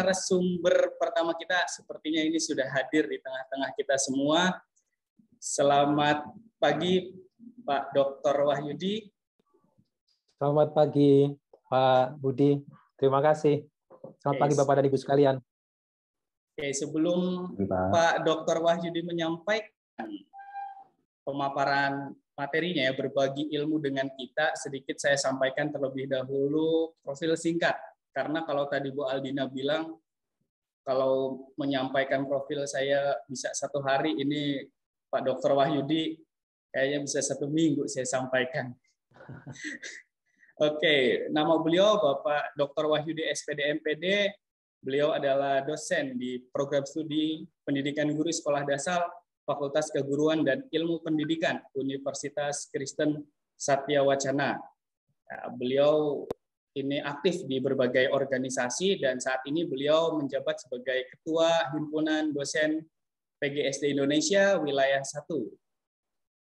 narasumber pertama kita sepertinya ini sudah hadir di tengah-tengah kita semua. Selamat pagi Pak Dr. Wahyudi. Selamat pagi Pak Budi. Terima kasih. Selamat okay. pagi Bapak dan Ibu sekalian. Oke, sebelum Pak. Pak Dr. Wahyudi menyampaikan pemaparan materinya ya berbagi ilmu dengan kita, sedikit saya sampaikan terlebih dahulu profil singkat karena kalau tadi Bu Aldina bilang, kalau menyampaikan profil saya bisa satu hari, ini Pak Dr. Wahyudi kayaknya bisa satu minggu saya sampaikan. Oke, okay. nama beliau Bapak Dr. Wahyudi SPD MPD. Beliau adalah dosen di program studi Pendidikan Guru Sekolah Dasar Fakultas Keguruan dan Ilmu Pendidikan Universitas Kristen Satya Wacana. Ya, beliau ini aktif di berbagai organisasi dan saat ini beliau menjabat sebagai Ketua Himpunan Dosen PGSD Indonesia Wilayah 1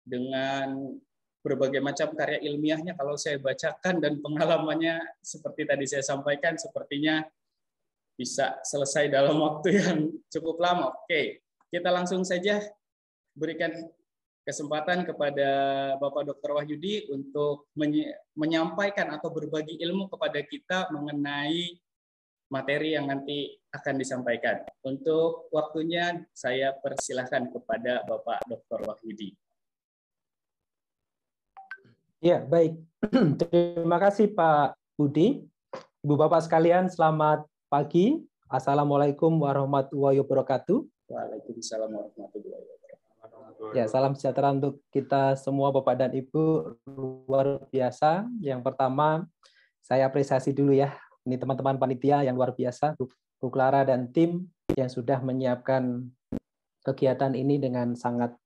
dengan berbagai macam karya ilmiahnya kalau saya bacakan dan pengalamannya seperti tadi saya sampaikan sepertinya bisa selesai dalam waktu yang cukup lama. Oke, kita langsung saja berikan kesempatan kepada Bapak Dr. Wahyudi untuk menyampaikan atau berbagi ilmu kepada kita mengenai materi yang nanti akan disampaikan. Untuk waktunya saya persilahkan kepada Bapak Dr. Wahyudi. Ya, baik. Terima kasih Pak Budi. Ibu Bapak sekalian, selamat pagi. Assalamualaikum warahmatullahi wabarakatuh. Waalaikumsalam warahmatullahi wabarakatuh. Ya, salam sejahtera untuk kita semua Bapak dan Ibu. Luar biasa. Yang pertama, saya apresiasi dulu ya. Ini teman-teman panitia yang luar biasa, Bu Clara dan tim yang sudah menyiapkan kegiatan ini dengan sangat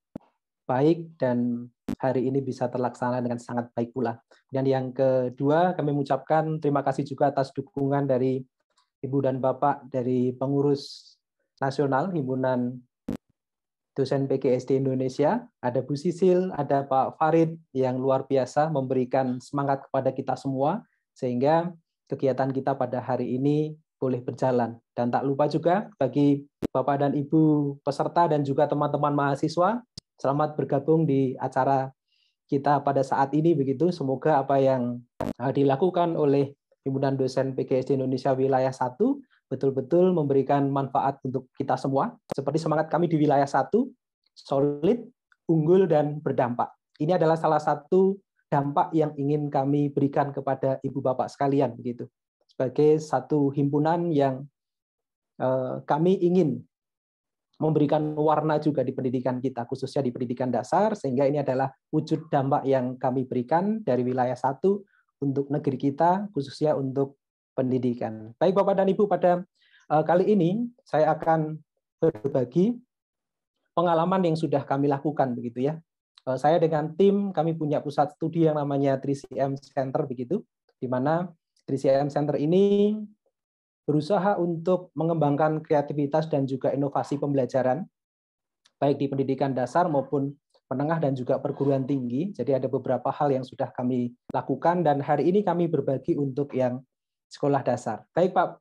baik dan hari ini bisa terlaksana dengan sangat baik pula. Dan yang kedua, kami mengucapkan terima kasih juga atas dukungan dari Ibu dan Bapak dari pengurus nasional himpunan dosen PGSD Indonesia, ada Bu Sisil, ada Pak Farid yang luar biasa memberikan semangat kepada kita semua sehingga kegiatan kita pada hari ini boleh berjalan. Dan tak lupa juga bagi Bapak dan Ibu peserta dan juga teman-teman mahasiswa, selamat bergabung di acara kita pada saat ini begitu. Semoga apa yang eh, dilakukan oleh Himpunan Dosen PGSD Indonesia Wilayah 1 betul-betul memberikan manfaat untuk kita semua, seperti semangat kami di wilayah satu, solid, unggul, dan berdampak. Ini adalah salah satu dampak yang ingin kami berikan kepada Ibu Bapak sekalian, begitu sebagai satu himpunan yang eh, kami ingin memberikan warna juga di pendidikan kita, khususnya di pendidikan dasar, sehingga ini adalah wujud dampak yang kami berikan dari wilayah satu untuk negeri kita, khususnya untuk pendidikan. Baik Bapak dan Ibu, pada eh, kali ini saya akan berbagi pengalaman yang sudah kami lakukan begitu ya. Eh, saya dengan tim kami punya pusat studi yang namanya 3CM Center begitu, di mana 3CM Center ini berusaha untuk mengembangkan kreativitas dan juga inovasi pembelajaran baik di pendidikan dasar maupun menengah dan juga perguruan tinggi. Jadi ada beberapa hal yang sudah kami lakukan dan hari ini kami berbagi untuk yang sekolah dasar. Baik Pak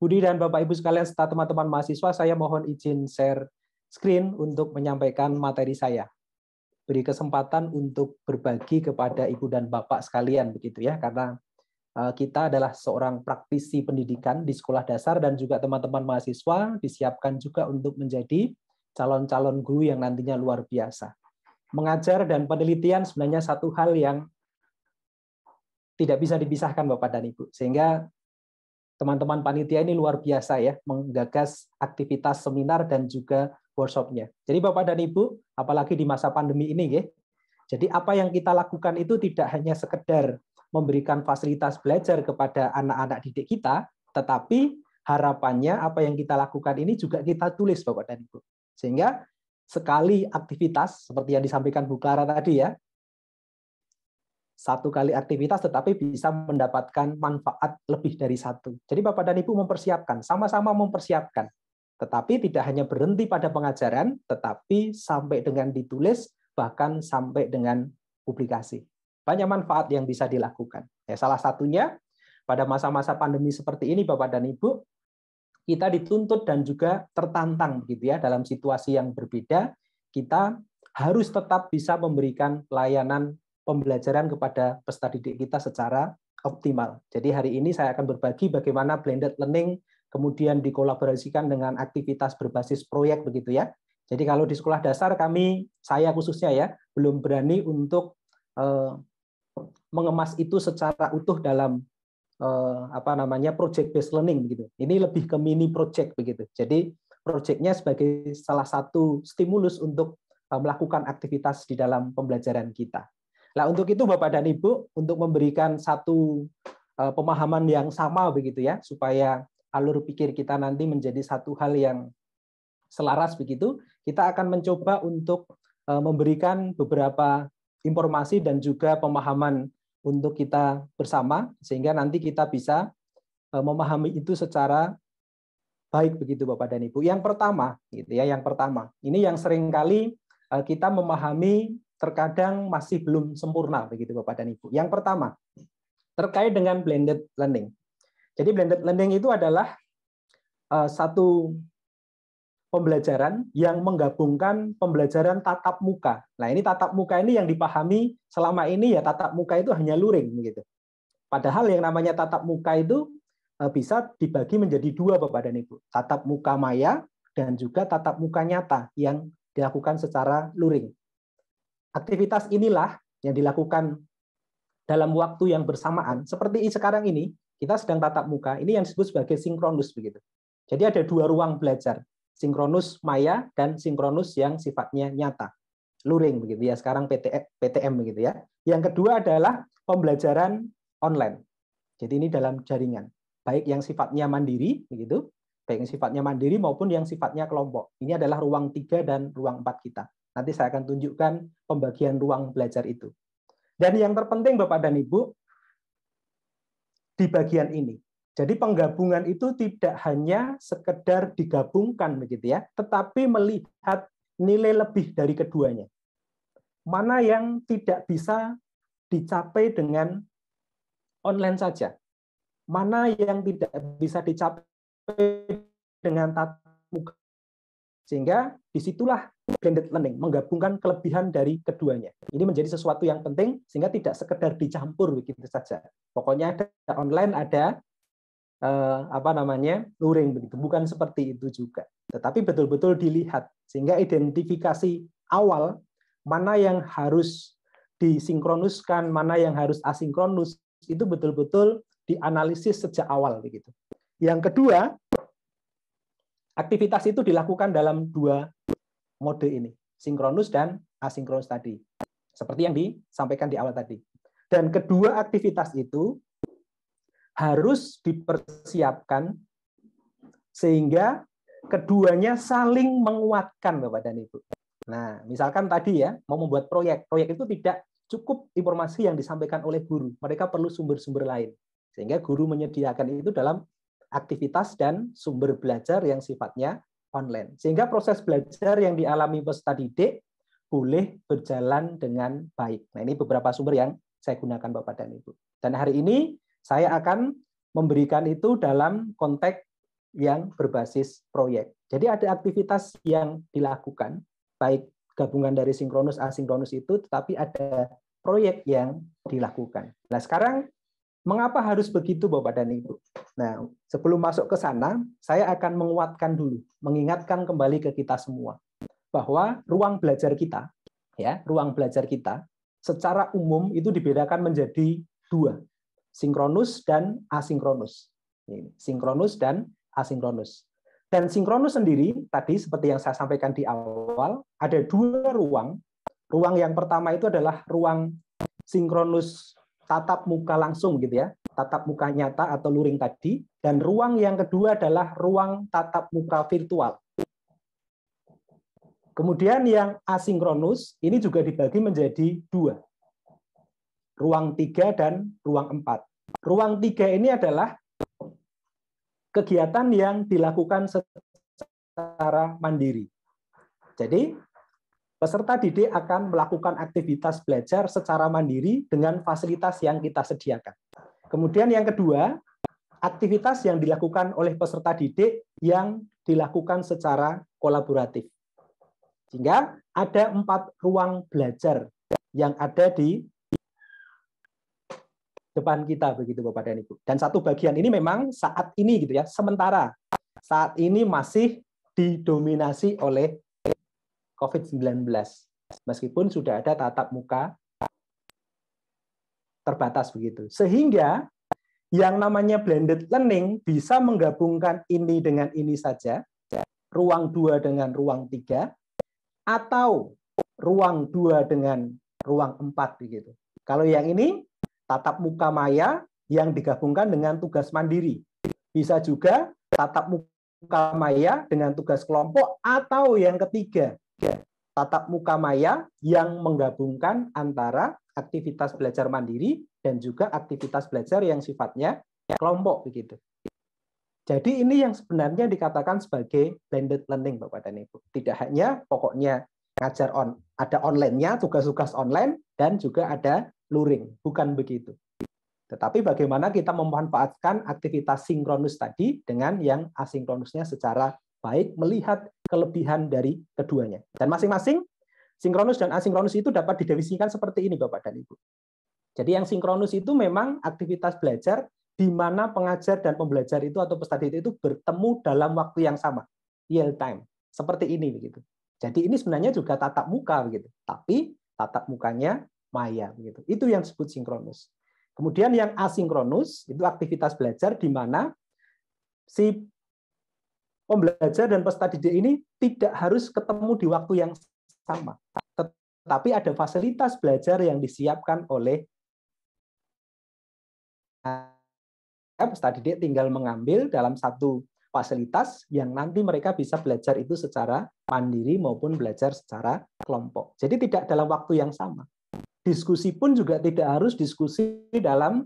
Budi dan Bapak Ibu sekalian serta teman-teman mahasiswa, saya mohon izin share screen untuk menyampaikan materi saya. Beri kesempatan untuk berbagi kepada Ibu dan Bapak sekalian begitu ya karena eh, kita adalah seorang praktisi pendidikan di sekolah dasar dan juga teman-teman mahasiswa disiapkan juga untuk menjadi calon-calon guru yang nantinya luar biasa. Mengajar dan penelitian sebenarnya satu hal yang tidak bisa dipisahkan Bapak dan Ibu. Sehingga teman-teman panitia ini luar biasa ya menggagas aktivitas seminar dan juga workshopnya. Jadi Bapak dan Ibu, apalagi di masa pandemi ini ya. Jadi apa yang kita lakukan itu tidak hanya sekedar memberikan fasilitas belajar kepada anak-anak didik kita, tetapi harapannya apa yang kita lakukan ini juga kita tulis Bapak dan Ibu. Sehingga sekali aktivitas seperti yang disampaikan Bu Clara tadi ya, satu kali aktivitas tetapi bisa mendapatkan manfaat lebih dari satu. Jadi Bapak dan Ibu mempersiapkan, sama-sama mempersiapkan. Tetapi tidak hanya berhenti pada pengajaran, tetapi sampai dengan ditulis, bahkan sampai dengan publikasi. Banyak manfaat yang bisa dilakukan. Ya, salah satunya, pada masa-masa pandemi seperti ini, Bapak dan Ibu, kita dituntut dan juga tertantang gitu ya dalam situasi yang berbeda, kita harus tetap bisa memberikan layanan pembelajaran kepada peserta didik kita secara optimal. Jadi hari ini saya akan berbagi bagaimana blended learning kemudian dikolaborasikan dengan aktivitas berbasis proyek begitu ya. Jadi kalau di sekolah dasar kami, saya khususnya ya, belum berani untuk eh, mengemas itu secara utuh dalam eh, apa namanya project based learning begitu. Ini lebih ke mini project begitu. Jadi projectnya sebagai salah satu stimulus untuk eh, melakukan aktivitas di dalam pembelajaran kita. Nah, untuk itu Bapak dan Ibu untuk memberikan satu eh, pemahaman yang sama begitu ya, supaya alur pikir kita nanti menjadi satu hal yang selaras begitu, kita akan mencoba untuk eh, memberikan beberapa informasi dan juga pemahaman untuk kita bersama sehingga nanti kita bisa eh, memahami itu secara baik begitu Bapak dan Ibu. Yang pertama, gitu ya, yang pertama. Ini yang seringkali kita memahami terkadang masih belum sempurna begitu Bapak dan Ibu. Yang pertama, terkait dengan blended learning. Jadi blended learning itu adalah eh, satu pembelajaran yang menggabungkan pembelajaran tatap muka. Nah, ini tatap muka ini yang dipahami selama ini ya tatap muka itu hanya luring begitu. Padahal yang namanya tatap muka itu eh, bisa dibagi menjadi dua Bapak dan Ibu. Tatap muka maya dan juga tatap muka nyata yang dilakukan secara luring. Aktivitas inilah yang dilakukan dalam waktu yang bersamaan. Seperti sekarang ini, kita sedang tatap muka, ini yang disebut sebagai sinkronus begitu. Jadi ada dua ruang belajar, sinkronus maya dan sinkronus yang sifatnya nyata. Luring begitu ya, sekarang PTM, e, PTM begitu ya. Yang kedua adalah pembelajaran online. Jadi ini dalam jaringan, baik yang sifatnya mandiri begitu, baik yang sifatnya mandiri maupun yang sifatnya kelompok. Ini adalah ruang tiga dan ruang empat kita. Nanti saya akan tunjukkan pembagian ruang belajar itu. Dan yang terpenting Bapak dan Ibu, di bagian ini. Jadi penggabungan itu tidak hanya sekedar digabungkan begitu ya, tetapi melihat nilai lebih dari keduanya. Mana yang tidak bisa dicapai dengan online saja? Mana yang tidak bisa dicapai dengan tatap muka? Sehingga disitulah blended learning, menggabungkan kelebihan dari keduanya. Ini menjadi sesuatu yang penting sehingga tidak sekedar dicampur begitu saja. Pokoknya ada online, ada eh, apa namanya luring begitu, bukan seperti itu juga. Tetapi betul-betul dilihat sehingga identifikasi awal mana yang harus disinkronuskan, mana yang harus asinkronus itu betul-betul dianalisis sejak awal begitu. Yang kedua, aktivitas itu dilakukan dalam dua mode ini, sinkronus dan asinkronus tadi. Seperti yang disampaikan di awal tadi. Dan kedua aktivitas itu harus dipersiapkan sehingga keduanya saling menguatkan Bapak dan Ibu. Nah, misalkan tadi ya, mau membuat proyek. Proyek itu tidak cukup informasi yang disampaikan oleh guru. Mereka perlu sumber-sumber lain. Sehingga guru menyediakan itu dalam aktivitas dan sumber belajar yang sifatnya online. Sehingga proses belajar yang dialami peserta didik boleh berjalan dengan baik. Nah, ini beberapa sumber yang saya gunakan Bapak dan Ibu. Dan hari ini saya akan memberikan itu dalam konteks yang berbasis proyek. Jadi ada aktivitas yang dilakukan, baik gabungan dari sinkronus asinkronus itu, tetapi ada proyek yang dilakukan. Nah sekarang Mengapa harus begitu Bapak dan Ibu? Nah, sebelum masuk ke sana, saya akan menguatkan dulu, mengingatkan kembali ke kita semua bahwa ruang belajar kita, ya, ruang belajar kita secara umum itu dibedakan menjadi dua, sinkronus dan asinkronus. Sinkronus dan asinkronus. Dan sinkronus sendiri tadi seperti yang saya sampaikan di awal, ada dua ruang. Ruang yang pertama itu adalah ruang sinkronus tatap muka langsung gitu ya, tatap muka nyata atau luring tadi, dan ruang yang kedua adalah ruang tatap muka virtual. Kemudian yang asinkronus ini juga dibagi menjadi dua, ruang tiga dan ruang empat. Ruang tiga ini adalah kegiatan yang dilakukan secara mandiri. Jadi peserta didik akan melakukan aktivitas belajar secara mandiri dengan fasilitas yang kita sediakan. Kemudian yang kedua, aktivitas yang dilakukan oleh peserta didik yang dilakukan secara kolaboratif. Sehingga ada empat ruang belajar yang ada di depan kita begitu Bapak dan Ibu. Dan satu bagian ini memang saat ini gitu ya, sementara saat ini masih didominasi oleh COVID-19. Meskipun sudah ada tatap muka terbatas begitu. Sehingga yang namanya blended learning bisa menggabungkan ini dengan ini saja, ruang 2 dengan ruang 3, atau ruang 2 dengan ruang 4 begitu. Kalau yang ini tatap muka maya yang digabungkan dengan tugas mandiri. Bisa juga tatap muka maya dengan tugas kelompok atau yang ketiga ya, tatap muka maya yang menggabungkan antara aktivitas belajar mandiri dan juga aktivitas belajar yang sifatnya kelompok begitu. Jadi ini yang sebenarnya dikatakan sebagai blended learning Bapak dan Ibu. Tidak hanya pokoknya ngajar on, ada online-nya, tugas-tugas online dan juga ada luring, bukan begitu. Tetapi bagaimana kita memanfaatkan aktivitas sinkronus tadi dengan yang asinkronusnya secara baik melihat kelebihan dari keduanya. Dan masing-masing sinkronus dan asinkronus itu dapat didefinisikan seperti ini Bapak dan Ibu. Jadi yang sinkronus itu memang aktivitas belajar di mana pengajar dan pembelajar itu atau peserta didik itu bertemu dalam waktu yang sama, real time, seperti ini begitu. Jadi ini sebenarnya juga tatap muka begitu, tapi tatap mukanya maya begitu. Itu yang disebut sinkronus. Kemudian yang asinkronus itu aktivitas belajar di mana si pembelajar dan peserta didik ini tidak harus ketemu di waktu yang sama, tetapi ada fasilitas belajar yang disiapkan oleh peserta didik tinggal mengambil dalam satu fasilitas yang nanti mereka bisa belajar itu secara mandiri maupun belajar secara kelompok. Jadi tidak dalam waktu yang sama. Diskusi pun juga tidak harus diskusi dalam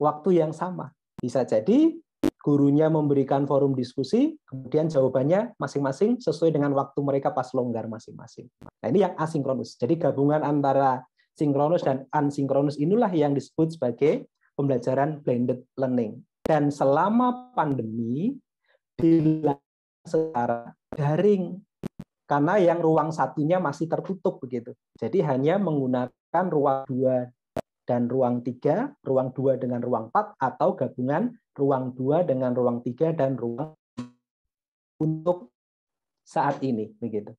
waktu yang sama. Bisa jadi gurunya memberikan forum diskusi, kemudian jawabannya masing-masing sesuai dengan waktu mereka pas longgar masing-masing. Nah, ini yang asinkronus. Jadi gabungan antara sinkronus dan ansinkronus inilah yang disebut sebagai pembelajaran blended learning. Dan selama pandemi dilakukan secara daring karena yang ruang satunya masih tertutup begitu. Jadi hanya menggunakan ruang dua dan ruang tiga, ruang dua dengan ruang empat atau gabungan ruang 2 dengan ruang 3 dan ruang untuk saat ini begitu.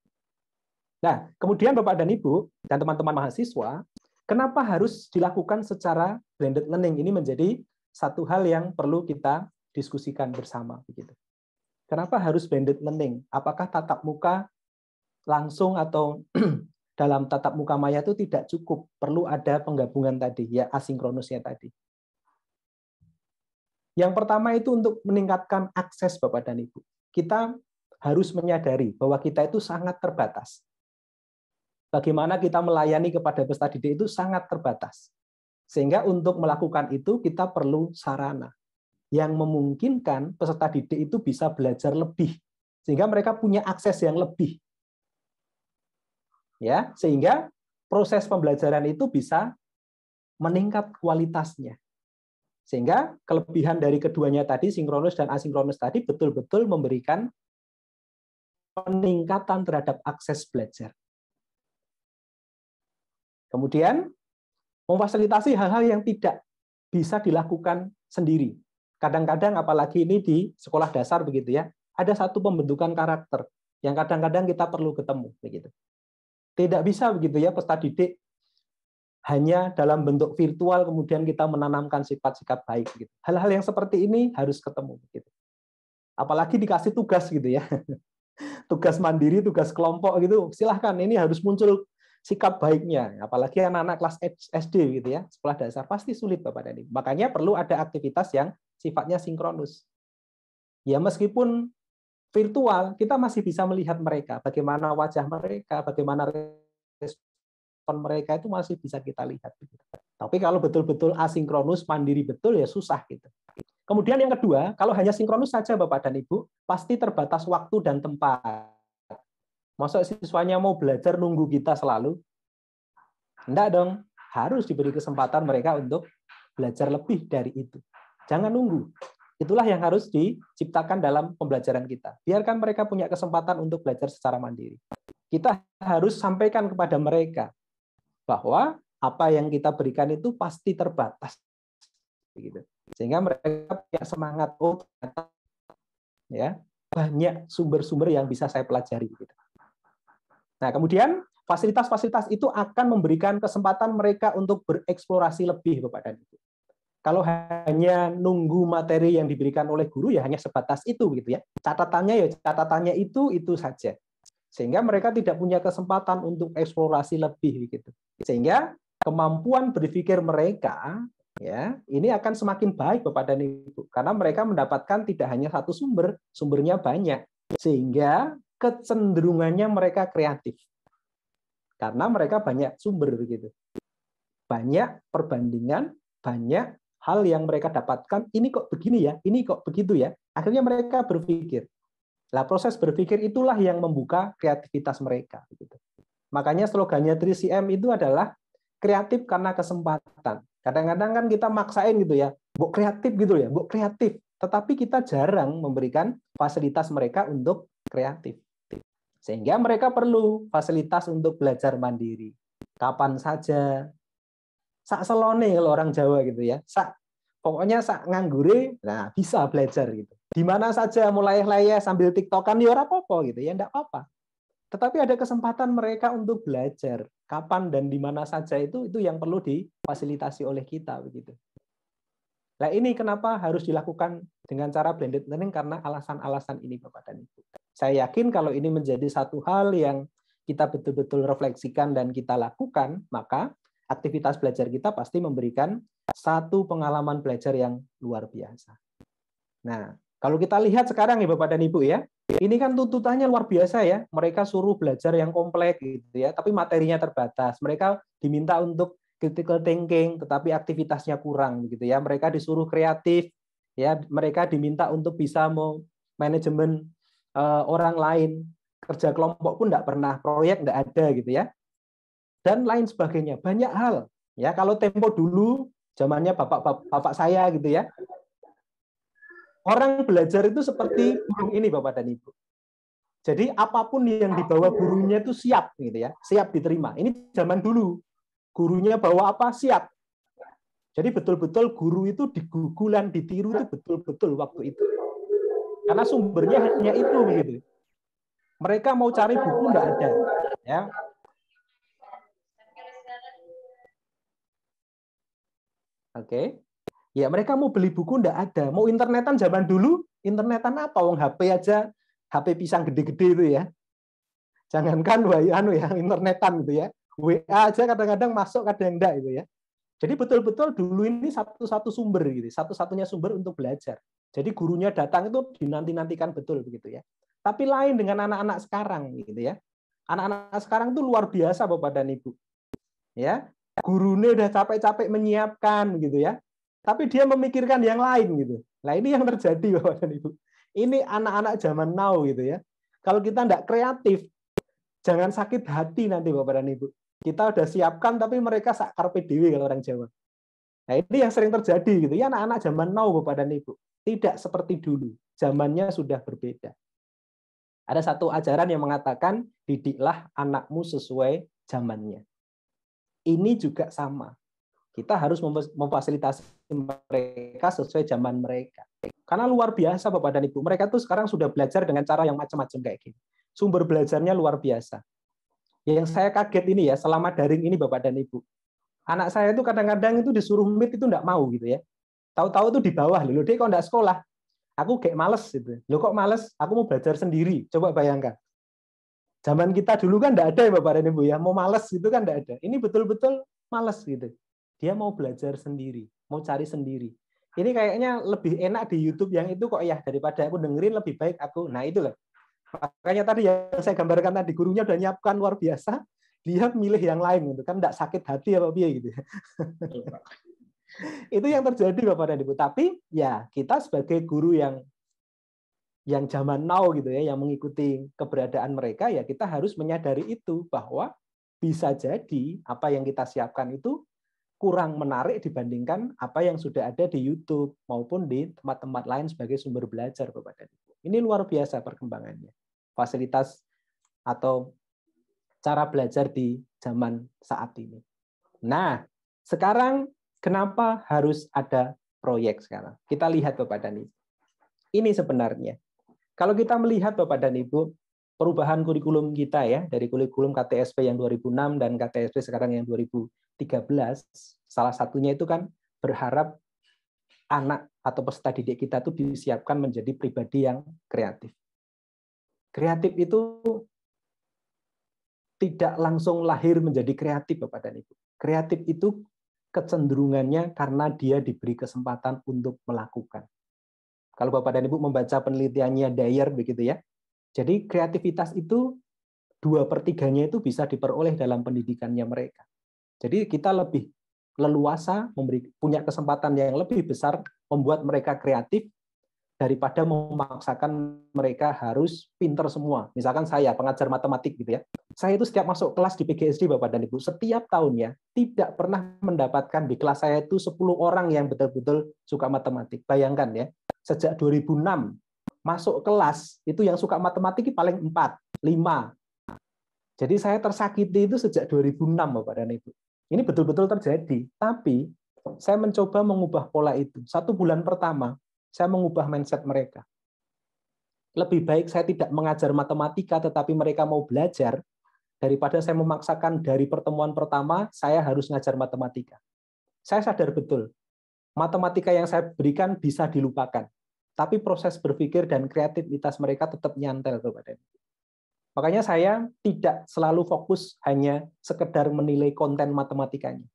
Nah, kemudian Bapak dan Ibu dan teman-teman mahasiswa, kenapa harus dilakukan secara blended learning ini menjadi satu hal yang perlu kita diskusikan bersama begitu. Kenapa harus blended learning? Apakah tatap muka langsung atau dalam tatap muka maya itu tidak cukup, perlu ada penggabungan tadi ya asinkronusnya tadi. Yang pertama itu untuk meningkatkan akses Bapak dan Ibu. Kita harus menyadari bahwa kita itu sangat terbatas. Bagaimana kita melayani kepada peserta didik itu sangat terbatas. Sehingga untuk melakukan itu kita perlu sarana yang memungkinkan peserta didik itu bisa belajar lebih sehingga mereka punya akses yang lebih. Ya, sehingga proses pembelajaran itu bisa meningkat kualitasnya. Sehingga kelebihan dari keduanya tadi, sinkronus dan asinkronus tadi, betul-betul memberikan peningkatan terhadap akses belajar. Kemudian, memfasilitasi hal-hal yang tidak bisa dilakukan sendiri. Kadang-kadang, apalagi ini di sekolah dasar begitu ya, ada satu pembentukan karakter yang kadang-kadang kita perlu ketemu begitu. Tidak bisa begitu ya peserta didik hanya dalam bentuk virtual kemudian kita menanamkan sifat-sifat baik gitu. Hal-hal yang seperti ini harus ketemu gitu. Apalagi hmm. dikasih tugas gitu ya. Tugas mandiri, tugas kelompok gitu. Silahkan ini harus muncul sikap baiknya, apalagi anak-anak kelas SD gitu ya, sekolah dasar pasti sulit Bapak dan Ibu. Makanya perlu ada aktivitas yang sifatnya sinkronus. Ya meskipun virtual, kita masih bisa melihat mereka, bagaimana wajah mereka, bagaimana respon mereka itu masih bisa kita lihat. Gitu. Tapi kalau betul-betul asinkronus, mandiri betul ya susah gitu. Kemudian yang kedua, kalau hanya sinkronus saja Bapak dan Ibu, pasti terbatas waktu dan tempat. Masa siswanya mau belajar nunggu kita selalu? Enggak dong, harus diberi kesempatan mereka untuk belajar lebih dari itu. Jangan nunggu. Itulah yang harus diciptakan dalam pembelajaran kita. Biarkan mereka punya kesempatan untuk belajar secara mandiri. Kita harus sampaikan kepada mereka bahwa apa yang kita berikan itu pasti terbatas. gitu. Sehingga mereka punya semangat oh ya banyak sumber-sumber yang bisa saya pelajari. Gitu. Nah kemudian fasilitas-fasilitas itu akan memberikan kesempatan mereka untuk bereksplorasi lebih bapak dan ibu. Kalau hanya nunggu materi yang diberikan oleh guru ya hanya sebatas itu gitu ya. Catatannya ya catatannya itu itu saja sehingga mereka tidak punya kesempatan untuk eksplorasi lebih gitu. Sehingga kemampuan berpikir mereka ya ini akan semakin baik Bapak dan Ibu karena mereka mendapatkan tidak hanya satu sumber, sumbernya banyak. Sehingga kecenderungannya mereka kreatif. Karena mereka banyak sumber gitu Banyak perbandingan, banyak hal yang mereka dapatkan, ini kok begini ya, ini kok begitu ya. Akhirnya mereka berpikir, Nah, proses berpikir itulah yang membuka kreativitas mereka. Gitu. Makanya slogannya 3CM itu adalah kreatif karena kesempatan. Kadang-kadang kan kita maksain gitu ya, bu kreatif gitu ya, bu kreatif. Tetapi kita jarang memberikan fasilitas mereka untuk kreatif. Sehingga mereka perlu fasilitas untuk belajar mandiri. Kapan saja. Sak selone kalau orang Jawa gitu ya. Sak, pokoknya sak nganggure, nah bisa belajar gitu di mana saja mulai layah sambil tiktokan ya ora apa gitu ya enggak apa-apa. Tetapi ada kesempatan mereka untuk belajar kapan dan di mana saja itu itu yang perlu difasilitasi oleh kita begitu. Nah ini kenapa harus dilakukan dengan cara blended learning karena alasan-alasan ini Bapak dan Ibu. Saya yakin kalau ini menjadi satu hal yang kita betul-betul refleksikan dan kita lakukan, maka aktivitas belajar kita pasti memberikan satu pengalaman belajar yang luar biasa. Nah, kalau kita lihat sekarang nih Bapak dan Ibu ya, ini kan tuntutannya luar biasa ya. Mereka suruh belajar yang kompleks gitu ya, tapi materinya terbatas. Mereka diminta untuk critical thinking, tetapi aktivitasnya kurang gitu ya. Mereka disuruh kreatif, ya. Mereka diminta untuk bisa mau manajemen uh, eh, orang lain, kerja kelompok pun tidak pernah, proyek tidak ada gitu ya, dan lain sebagainya. Banyak hal ya. Kalau tempo dulu zamannya bapak bapak saya gitu ya Orang belajar itu seperti iya. burung ini Bapak dan Ibu. Jadi apapun yang dibawa iya. gurunya itu siap gitu ya, siap diterima. Ini zaman dulu. Gurunya bawa apa siap. Jadi betul-betul guru itu digugulan, ditiru itu betul-betul waktu itu. Karena sumbernya hanya itu begitu. Mereka mau cari buku enggak ada, ya. Oke. Okay. Ya mereka mau beli buku ndak ada, mau internetan zaman dulu, internetan apa? Wong HP aja, HP pisang gede-gede itu ya. Jangankan wa anu ya internetan gitu ya. WA aja kadang-kadang masuk kadang enggak itu ya. Jadi betul-betul dulu ini satu-satu sumber gitu, satu-satunya sumber untuk belajar. Jadi gurunya datang itu dinanti-nantikan betul begitu ya. Tapi lain dengan anak-anak sekarang gitu ya. Anak-anak sekarang tuh luar biasa Bapak dan Ibu. Ya, gurunya udah capek-capek menyiapkan gitu ya tapi dia memikirkan yang lain gitu. Nah ini yang terjadi bapak dan ibu. Ini anak-anak zaman now gitu ya. Kalau kita tidak kreatif, jangan sakit hati nanti bapak dan ibu. Kita sudah siapkan tapi mereka sakar PDW kalau orang Jawa. Nah ini yang sering terjadi gitu ya anak-anak zaman now bapak dan ibu. Tidak seperti dulu, zamannya sudah berbeda. Ada satu ajaran yang mengatakan didiklah anakmu sesuai zamannya. Ini juga sama. Kita harus memfasilitasi mereka sesuai zaman mereka. Karena luar biasa Bapak dan Ibu, mereka tuh sekarang sudah belajar dengan cara yang macam-macam kayak gini. Sumber belajarnya luar biasa. Yang hmm. saya kaget ini ya, selama daring ini Bapak dan Ibu. Anak saya itu kadang-kadang itu disuruh meet itu enggak mau gitu ya. Tahu-tahu itu di bawah loh, dia kok enggak sekolah. Aku kayak males gitu. Lo kok males? Aku mau belajar sendiri. Coba bayangkan zaman kita dulu kan enggak ada ya Bapak dan Ibu ya, mau males gitu kan enggak ada. Ini betul-betul males gitu. Dia mau belajar sendiri, mau cari sendiri. Ini kayaknya lebih enak di YouTube yang itu kok ya daripada aku dengerin lebih baik aku. Nah itu loh. Makanya tadi yang saya gambarkan tadi gurunya udah nyiapkan luar biasa, dia milih yang lain gitu kan tidak sakit hati apa biaya gitu. Ya. itu yang terjadi Bapak dan Ibu. Tapi ya kita sebagai guru yang yang zaman now gitu ya, yang mengikuti keberadaan mereka ya kita harus menyadari itu bahwa bisa jadi apa yang kita siapkan itu kurang menarik dibandingkan apa yang sudah ada di YouTube maupun di tempat-tempat lain sebagai sumber belajar Bapak dan Ibu. Ini luar biasa perkembangannya. Fasilitas atau cara belajar di zaman saat ini. Nah, sekarang kenapa harus ada proyek sekarang? Kita lihat Bapak dan Ibu. Ini sebenarnya. Kalau kita melihat Bapak dan Ibu, perubahan kurikulum kita ya dari kurikulum KTSP yang 2006 dan KTSP sekarang yang 2000 13, salah satunya itu kan berharap anak atau peserta didik kita tuh disiapkan menjadi pribadi yang kreatif. Kreatif itu tidak langsung lahir menjadi kreatif Bapak dan Ibu. Kreatif itu kecenderungannya karena dia diberi kesempatan untuk melakukan. Kalau Bapak dan Ibu membaca penelitiannya Dyer begitu ya. Jadi kreativitas itu dua pertiganya itu bisa diperoleh dalam pendidikannya mereka. Jadi kita lebih leluasa memberi punya kesempatan yang lebih besar membuat mereka kreatif daripada memaksakan mereka harus pinter semua. Misalkan saya pengajar matematik gitu ya. Saya itu setiap masuk kelas di PGSD Bapak dan Ibu setiap tahunnya tidak pernah mendapatkan di kelas saya itu 10 orang yang betul-betul suka matematik. Bayangkan ya, sejak 2006 masuk kelas itu yang suka matematik paling 4, 5. Jadi saya tersakiti itu sejak 2006 Bapak dan Ibu. Ini betul-betul terjadi, tapi saya mencoba mengubah pola itu. Satu bulan pertama, saya mengubah mindset mereka. Lebih baik saya tidak mengajar matematika, tetapi mereka mau belajar, daripada saya memaksakan dari pertemuan pertama, saya harus ngajar matematika. Saya sadar betul, matematika yang saya berikan bisa dilupakan. Tapi proses berpikir dan kreativitas mereka tetap nyantel kepada itu. Makanya saya tidak selalu fokus hanya sekedar menilai konten matematikanya.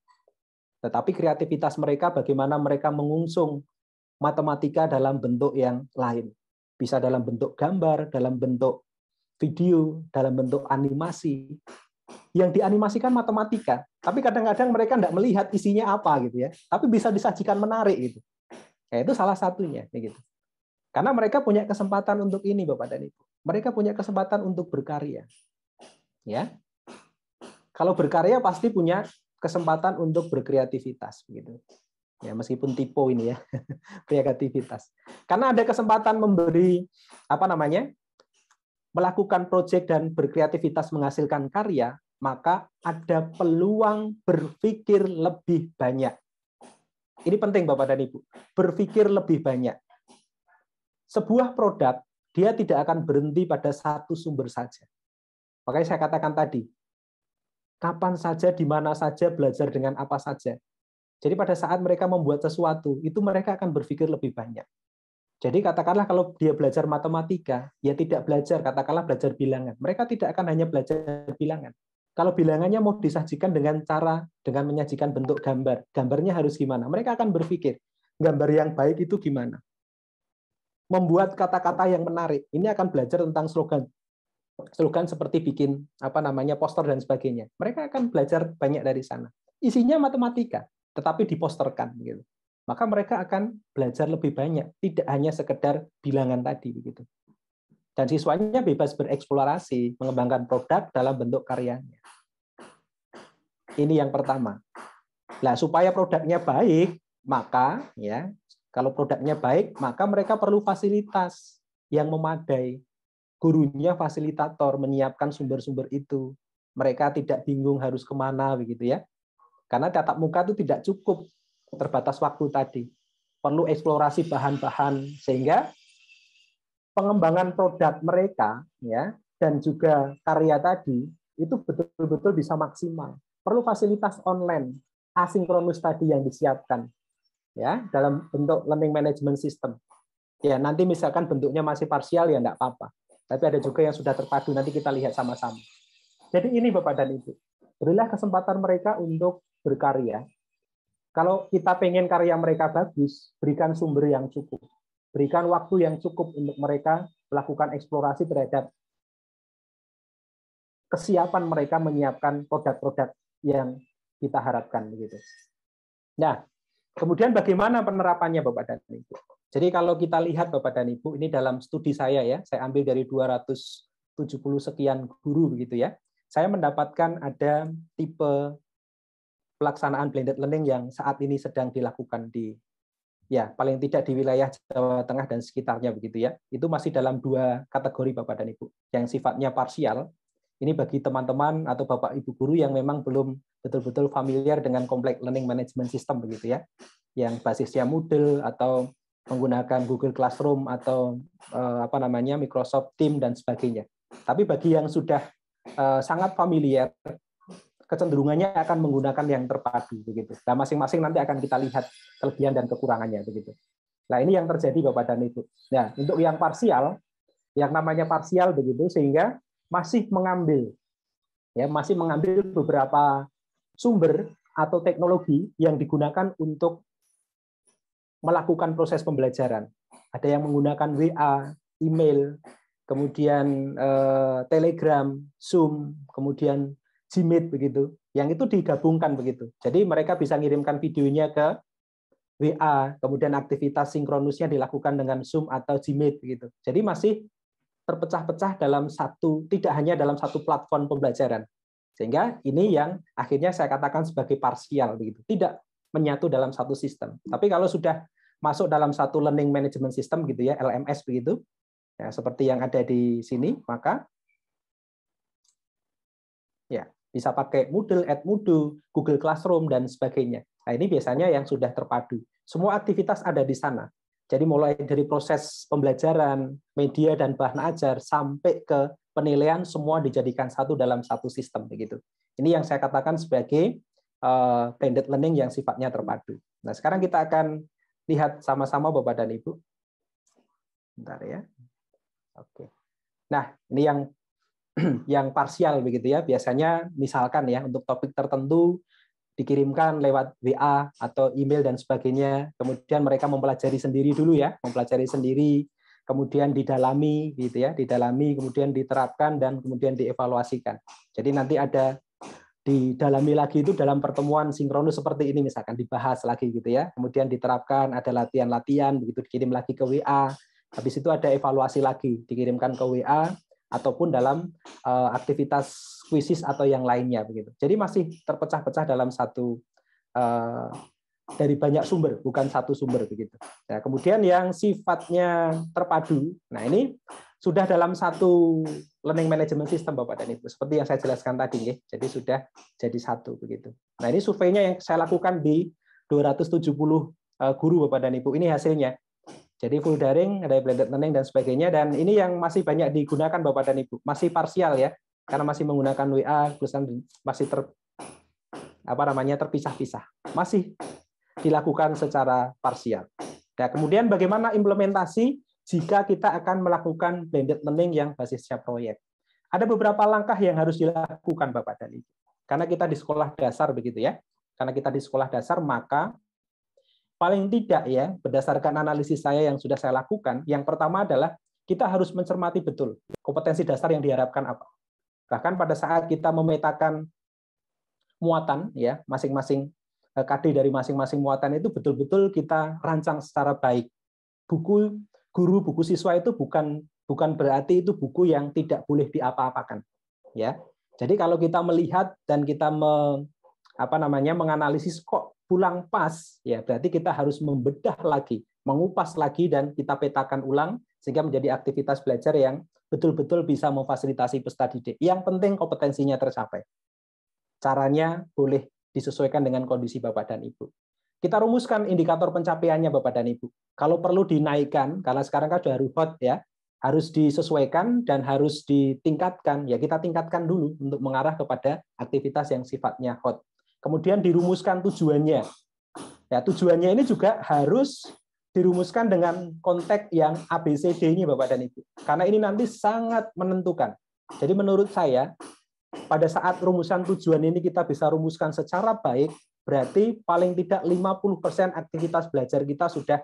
Tetapi kreativitas mereka bagaimana mereka mengusung matematika dalam bentuk yang lain. Bisa dalam bentuk gambar, dalam bentuk video, dalam bentuk animasi. Yang dianimasikan matematika, tapi kadang-kadang mereka tidak melihat isinya apa gitu ya. Tapi bisa disajikan menarik gitu. Ya, itu salah satunya gitu. Karena mereka punya kesempatan untuk ini Bapak dan Ibu mereka punya kesempatan untuk berkarya. Ya. Kalau berkarya pasti punya kesempatan untuk berkreativitas begitu. Ya, meskipun tipe ini ya, kreativitas. Karena ada kesempatan memberi apa namanya? melakukan proyek dan berkreativitas menghasilkan karya, maka ada peluang berpikir lebih banyak. Ini penting Bapak dan Ibu. Berpikir lebih banyak. Sebuah produk dia tidak akan berhenti pada satu sumber saja. Makanya saya katakan tadi, kapan saja, di mana saja, belajar dengan apa saja. Jadi pada saat mereka membuat sesuatu, itu mereka akan berpikir lebih banyak. Jadi katakanlah kalau dia belajar matematika, ya tidak belajar, katakanlah belajar bilangan. Mereka tidak akan hanya belajar bilangan. Kalau bilangannya mau disajikan dengan cara, dengan menyajikan bentuk gambar, gambarnya harus gimana? Mereka akan berpikir, gambar yang baik itu gimana? membuat kata-kata yang menarik. Ini akan belajar tentang slogan slogan seperti bikin apa namanya poster dan sebagainya. Mereka akan belajar banyak dari sana. Isinya matematika, tetapi diposterkan gitu. Maka mereka akan belajar lebih banyak, tidak hanya sekedar bilangan tadi begitu. Dan siswanya bebas bereksplorasi, mengembangkan produk dalam bentuk karyanya. Ini yang pertama. Nah, supaya produknya baik, maka ya kalau produknya baik, maka mereka perlu fasilitas yang memadai. Gurunya fasilitator menyiapkan sumber-sumber itu. Mereka tidak bingung harus kemana begitu ya. Karena tatap muka itu tidak cukup terbatas waktu tadi. Perlu eksplorasi bahan-bahan sehingga pengembangan produk mereka ya dan juga karya tadi itu betul-betul bisa maksimal. Perlu fasilitas online asinkronus tadi yang disiapkan ya dalam bentuk learning management system. Ya, nanti misalkan bentuknya masih parsial ya enggak apa-apa. Tapi ada juga yang sudah terpadu nanti kita lihat sama-sama. Jadi ini Bapak dan Ibu, berilah kesempatan mereka untuk berkarya. Kalau kita pengen karya mereka bagus, berikan sumber yang cukup. Berikan waktu yang cukup untuk mereka melakukan eksplorasi terhadap kesiapan mereka menyiapkan produk-produk yang kita harapkan begitu. Nah, Kemudian bagaimana penerapannya Bapak dan Ibu? Jadi kalau kita lihat Bapak dan Ibu, ini dalam studi saya ya, saya ambil dari 270 sekian guru begitu ya. Saya mendapatkan ada tipe pelaksanaan blended learning yang saat ini sedang dilakukan di ya paling tidak di wilayah Jawa Tengah dan sekitarnya begitu ya. Itu masih dalam dua kategori Bapak dan Ibu, yang sifatnya parsial ini bagi teman-teman atau Bapak Ibu guru yang memang belum betul-betul familiar dengan kompleks learning management system begitu ya. Yang basisnya Moodle atau menggunakan Google Classroom atau eh, apa namanya Microsoft Teams dan sebagainya. Tapi bagi yang sudah eh, sangat familiar, kecenderungannya akan menggunakan yang terpadu begitu. Nah, masing-masing nanti akan kita lihat kelebihan dan kekurangannya begitu. Nah, ini yang terjadi Bapak dan Ibu. Nah, untuk yang parsial, yang namanya parsial begitu sehingga masih mengambil ya masih mengambil beberapa sumber atau teknologi yang digunakan untuk melakukan proses pembelajaran. Ada yang menggunakan WA, email, kemudian eh, Telegram, Zoom, kemudian Gmail begitu. Yang itu digabungkan begitu. Jadi mereka bisa ngirimkan videonya ke WA, kemudian aktivitas sinkronusnya dilakukan dengan Zoom atau Gmail begitu. Jadi masih terpecah-pecah dalam satu tidak hanya dalam satu platform pembelajaran. Sehingga ini yang akhirnya saya katakan sebagai parsial begitu, tidak menyatu dalam satu sistem. Tapi kalau sudah masuk dalam satu learning management system gitu ya, LMS begitu. Ya, seperti yang ada di sini, maka ya, bisa pakai Moodle, Edmodo, Google Classroom dan sebagainya. Nah, ini biasanya yang sudah terpadu. Semua aktivitas ada di sana. Jadi mulai dari proses pembelajaran, media dan bahan ajar sampai ke penilaian semua dijadikan satu dalam satu sistem begitu. Ini yang saya katakan sebagai eh, blended learning yang sifatnya terpadu. Nah, sekarang kita akan lihat sama-sama Bapak dan Ibu. Bentar ya. Oke. Nah, ini yang yang parsial begitu ya. Biasanya misalkan ya untuk topik tertentu dikirimkan lewat WA atau email dan sebagainya. Kemudian mereka mempelajari sendiri dulu ya, mempelajari sendiri, kemudian didalami gitu ya, didalami, kemudian diterapkan dan kemudian dievaluasikan. Jadi nanti ada didalami lagi itu dalam pertemuan sinkronus seperti ini misalkan dibahas lagi gitu ya. Kemudian diterapkan ada latihan-latihan begitu dikirim lagi ke WA. Habis itu ada evaluasi lagi dikirimkan ke WA ataupun dalam eh, aktivitas squishes atau yang lainnya begitu. Jadi masih terpecah-pecah dalam satu uh, dari banyak sumber, bukan satu sumber begitu. Nah, kemudian yang sifatnya terpadu, nah ini sudah dalam satu learning management system Bapak dan Ibu, seperti yang saya jelaskan tadi, ya. jadi sudah jadi satu begitu. Nah ini surveinya yang saya lakukan di 270 eh, guru Bapak dan Ibu, ini hasilnya. Jadi full daring, ada blended learning dan sebagainya, dan ini yang masih banyak digunakan Bapak dan Ibu, masih parsial ya, karena masih menggunakan WA tulisan masih ter apa namanya terpisah-pisah masih dilakukan secara parsial. Nah, kemudian bagaimana implementasi jika kita akan melakukan blended learning yang basisnya proyek? Ada beberapa langkah yang harus dilakukan Bapak dan Ibu. Karena kita di sekolah dasar begitu ya. Karena kita di sekolah dasar maka paling tidak ya berdasarkan analisis saya yang sudah saya lakukan, yang pertama adalah kita harus mencermati betul kompetensi dasar yang diharapkan apa Bahkan pada saat kita memetakan muatan ya, masing-masing e, KD dari masing-masing muatan itu betul-betul kita rancang secara baik. Buku guru, buku siswa itu bukan bukan berarti itu buku yang tidak boleh diapa-apakan. Ya. Jadi kalau kita melihat dan kita me, apa namanya menganalisis kok pulang pas, ya berarti kita harus membedah lagi, mengupas lagi dan kita petakan ulang sehingga menjadi aktivitas belajar yang betul-betul bisa memfasilitasi peserta didik. Yang penting kompetensinya tercapai. Caranya boleh disesuaikan dengan kondisi Bapak dan Ibu. Kita rumuskan indikator pencapaiannya Bapak dan Ibu. Kalau perlu dinaikkan, karena sekarang kan sudah hot ya, harus disesuaikan dan harus ditingkatkan. Ya kita tingkatkan dulu untuk mengarah kepada aktivitas yang sifatnya hot. Kemudian dirumuskan tujuannya. Ya, tujuannya ini juga harus dirumuskan dengan konteks yang ABCD ini Bapak dan Ibu. Karena ini nanti sangat menentukan. Jadi menurut saya, pada saat rumusan tujuan ini kita bisa rumuskan secara baik, berarti paling tidak 50% aktivitas belajar kita sudah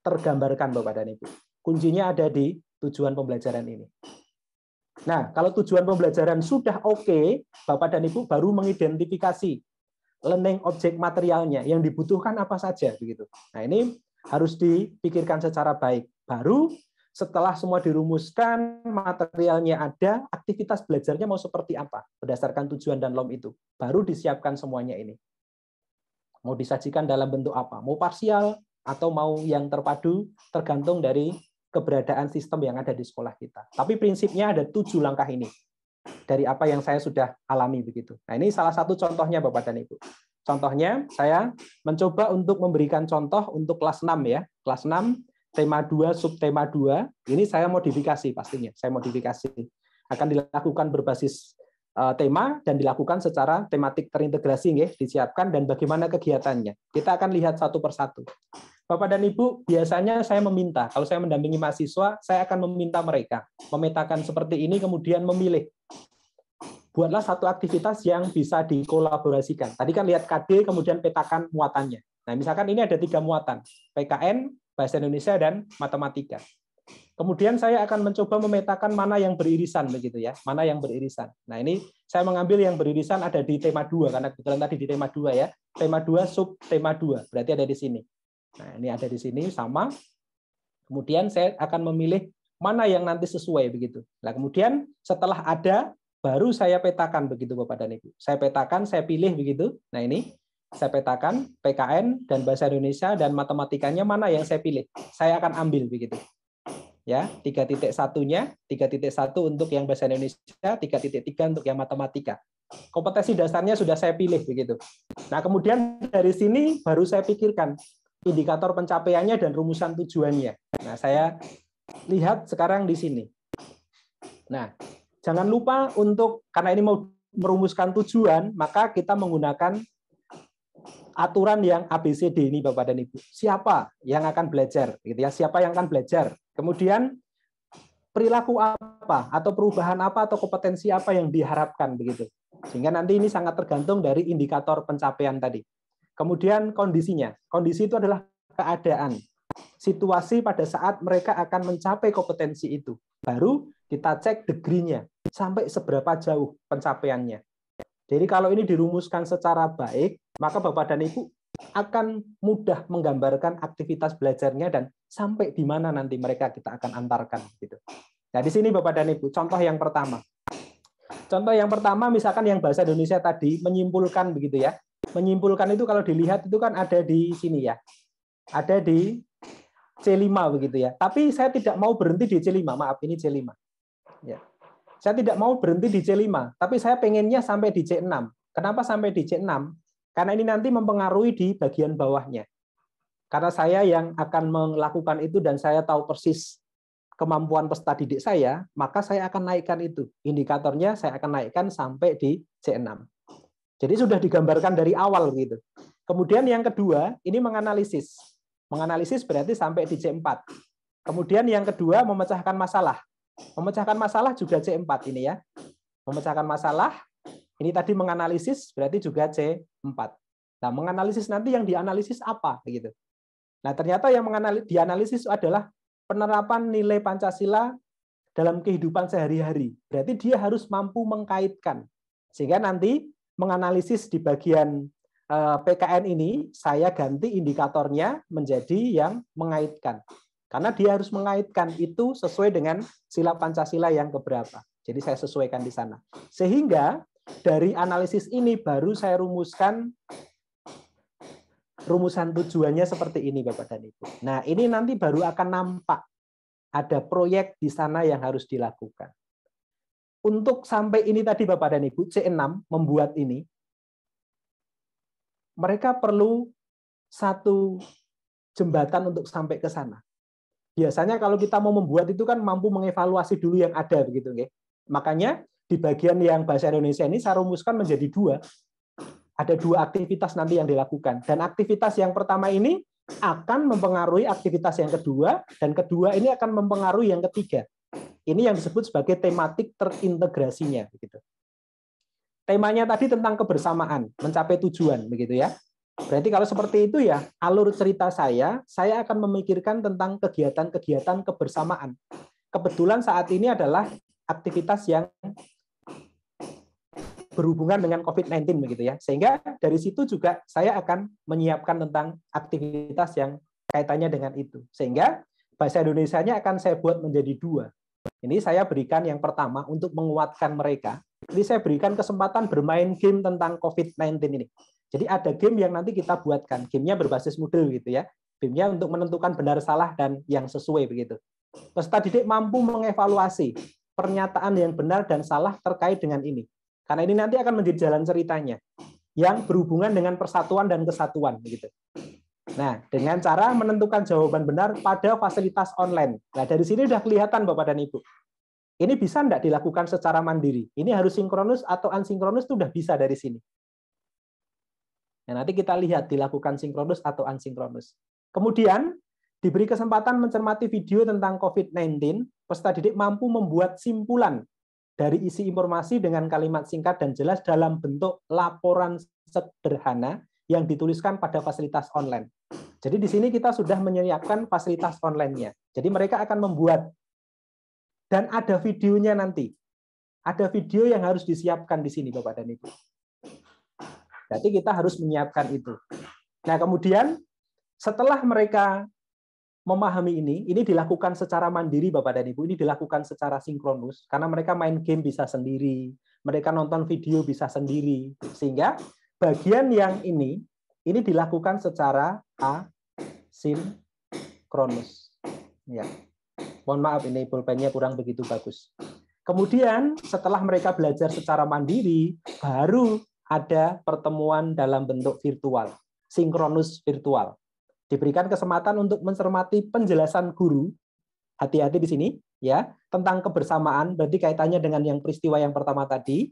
tergambarkan Bapak dan Ibu. Kuncinya ada di tujuan pembelajaran ini. Nah, kalau tujuan pembelajaran sudah oke, okay, Bapak dan Ibu baru mengidentifikasi learning objek materialnya yang dibutuhkan apa saja begitu. Nah, ini harus dipikirkan secara baik. Baru setelah semua dirumuskan, materialnya ada, aktivitas belajarnya mau seperti apa berdasarkan tujuan dan lom itu. Baru disiapkan semuanya ini. Mau disajikan dalam bentuk apa? Mau parsial atau mau yang terpadu tergantung dari keberadaan sistem yang ada di sekolah kita. Tapi prinsipnya ada tujuh langkah ini dari apa yang saya sudah alami begitu. Nah ini salah satu contohnya Bapak dan Ibu. Contohnya, saya mencoba untuk memberikan contoh untuk kelas 6 ya. Kelas 6, tema 2, subtema 2. Ini saya modifikasi pastinya, saya modifikasi. Akan dilakukan berbasis eh, tema dan dilakukan secara tematik terintegrasi ya, disiapkan dan bagaimana kegiatannya. Kita akan lihat satu persatu. Bapak dan Ibu, biasanya saya meminta, kalau saya mendampingi mahasiswa, saya akan meminta mereka memetakan seperti ini kemudian memilih buatlah satu aktivitas yang bisa dikolaborasikan. Tadi kan lihat KD, kemudian petakan muatannya. Nah, misalkan ini ada tiga muatan, PKN, Bahasa Indonesia, dan Matematika. Kemudian saya akan mencoba memetakan mana yang beririsan begitu ya, mana yang beririsan. Nah, ini saya mengambil yang beririsan ada di tema 2 karena kebetulan tadi di tema 2 ya. Tema 2 sub tema 2, berarti ada di sini. Nah, ini ada di sini sama. Kemudian saya akan memilih mana yang nanti sesuai begitu. Nah, kemudian setelah ada baru saya petakan begitu Bapak dan Ibu. Saya petakan, saya pilih begitu. Nah ini saya petakan PKN dan bahasa Indonesia dan matematikanya mana yang saya pilih. Saya akan ambil begitu. Ya, tiga titik satunya, tiga titik satu untuk yang bahasa Indonesia, tiga titik tiga untuk yang matematika. Kompetensi dasarnya sudah saya pilih begitu. Nah, kemudian dari sini baru saya pikirkan indikator pencapaiannya dan rumusan tujuannya. Nah, saya lihat sekarang di sini. Nah, Jangan lupa untuk karena ini mau merumuskan tujuan, maka kita menggunakan aturan yang ABCD ini Bapak dan Ibu. Siapa yang akan belajar gitu ya? Siapa yang akan belajar? Kemudian perilaku apa atau perubahan apa atau kompetensi apa yang diharapkan begitu. Sehingga nanti ini sangat tergantung dari indikator pencapaian tadi. Kemudian kondisinya. Kondisi itu adalah keadaan situasi pada saat mereka akan mencapai kompetensi itu. Baru kita cek degree-nya, sampai seberapa jauh pencapaiannya. Jadi kalau ini dirumuskan secara baik, maka Bapak dan Ibu akan mudah menggambarkan aktivitas belajarnya dan sampai di mana nanti mereka kita akan antarkan gitu. Nah, di sini Bapak dan Ibu, contoh yang pertama. Contoh yang pertama misalkan yang bahasa Indonesia tadi menyimpulkan begitu ya. Menyimpulkan itu kalau dilihat itu kan ada di sini ya. Ada di C5 begitu ya. Tapi saya tidak mau berhenti di C5, maaf ini C5. Ya. Saya tidak mau berhenti di C5, tapi saya pengennya sampai di C6. Kenapa sampai di C6? Karena ini nanti mempengaruhi di bagian bawahnya. Karena saya yang akan melakukan itu dan saya tahu persis kemampuan peserta didik saya, maka saya akan naikkan itu. Indikatornya saya akan naikkan sampai di C6. Jadi sudah digambarkan dari awal gitu. Kemudian yang kedua, ini menganalisis. Menganalisis berarti sampai di C4. Kemudian yang kedua memecahkan masalah. Memecahkan masalah juga C4 ini ya. Memecahkan masalah, ini tadi menganalisis berarti juga C4. Nah, menganalisis nanti yang dianalisis apa gitu. Nah, ternyata yang dianalisis adalah penerapan nilai Pancasila dalam kehidupan sehari-hari. Berarti dia harus mampu mengkaitkan. Sehingga nanti menganalisis di bagian eh, PKN ini saya ganti indikatornya menjadi yang mengaitkan. Karena dia harus mengaitkan itu sesuai dengan sila Pancasila yang keberapa. Jadi saya sesuaikan di sana. Sehingga dari analisis ini baru saya rumuskan rumusan tujuannya seperti ini Bapak dan Ibu. Nah ini nanti baru akan nampak ada proyek di sana yang harus dilakukan. Untuk sampai ini tadi Bapak dan Ibu, C6 membuat ini, mereka perlu satu jembatan untuk sampai ke sana biasanya kalau kita mau membuat itu kan mampu mengevaluasi dulu yang ada begitu nggih. Makanya di bagian yang bahasa Indonesia ini saya rumuskan menjadi dua. Ada dua aktivitas nanti yang dilakukan dan aktivitas yang pertama ini akan mempengaruhi aktivitas yang kedua dan kedua ini akan mempengaruhi yang ketiga. Ini yang disebut sebagai tematik terintegrasinya begitu. Temanya tadi tentang kebersamaan, mencapai tujuan begitu ya. Berarti kalau seperti itu ya, alur cerita saya, saya akan memikirkan tentang kegiatan-kegiatan kebersamaan. Kebetulan saat ini adalah aktivitas yang berhubungan dengan COVID-19 begitu ya. Sehingga dari situ juga saya akan menyiapkan tentang aktivitas yang kaitannya dengan itu. Sehingga bahasa Indonesia nya akan saya buat menjadi dua. Ini saya berikan yang pertama untuk menguatkan mereka. Ini saya berikan kesempatan bermain game tentang COVID-19 ini jadi ada game yang nanti kita buatkan, gamenya berbasis model gitu ya. Gamenya untuk menentukan benar salah dan yang sesuai begitu. Peserta didik mampu mengevaluasi pernyataan yang benar dan salah terkait dengan ini. Karena ini nanti akan menjadi jalan ceritanya yang berhubungan dengan persatuan dan kesatuan begitu. Nah, dengan cara menentukan jawaban benar pada fasilitas online. Nah, dari sini sudah kelihatan Bapak dan Ibu. Ini bisa nggak dilakukan secara mandiri? Ini harus sinkronus atau ansinkronus itu sudah bisa dari sini. Nah, nanti kita lihat dilakukan sinkronus atau unsinkronus. Kemudian diberi kesempatan mencermati video tentang COVID-19, peserta didik mampu membuat simpulan dari isi informasi dengan kalimat singkat dan jelas dalam bentuk laporan sederhana yang dituliskan pada fasilitas online. Jadi di sini kita sudah menyiapkan fasilitas online-nya. Jadi mereka akan membuat dan ada videonya nanti. Ada video yang harus disiapkan di sini Bapak dan Ibu. Berarti kita harus menyiapkan itu. Nah, kemudian setelah mereka memahami ini, ini dilakukan secara mandiri Bapak dan Ibu, ini dilakukan secara sinkronus karena mereka main game bisa sendiri, mereka nonton video bisa sendiri. Sehingga bagian yang ini ini dilakukan secara asinkronus. Ya. Mohon maaf ini pulpennya kurang begitu bagus. Kemudian setelah mereka belajar secara mandiri, baru ada pertemuan dalam bentuk virtual, sinkronus virtual. Diberikan kesempatan untuk mencermati penjelasan guru. Hati-hati di sini ya, tentang kebersamaan berarti kaitannya dengan yang peristiwa yang pertama tadi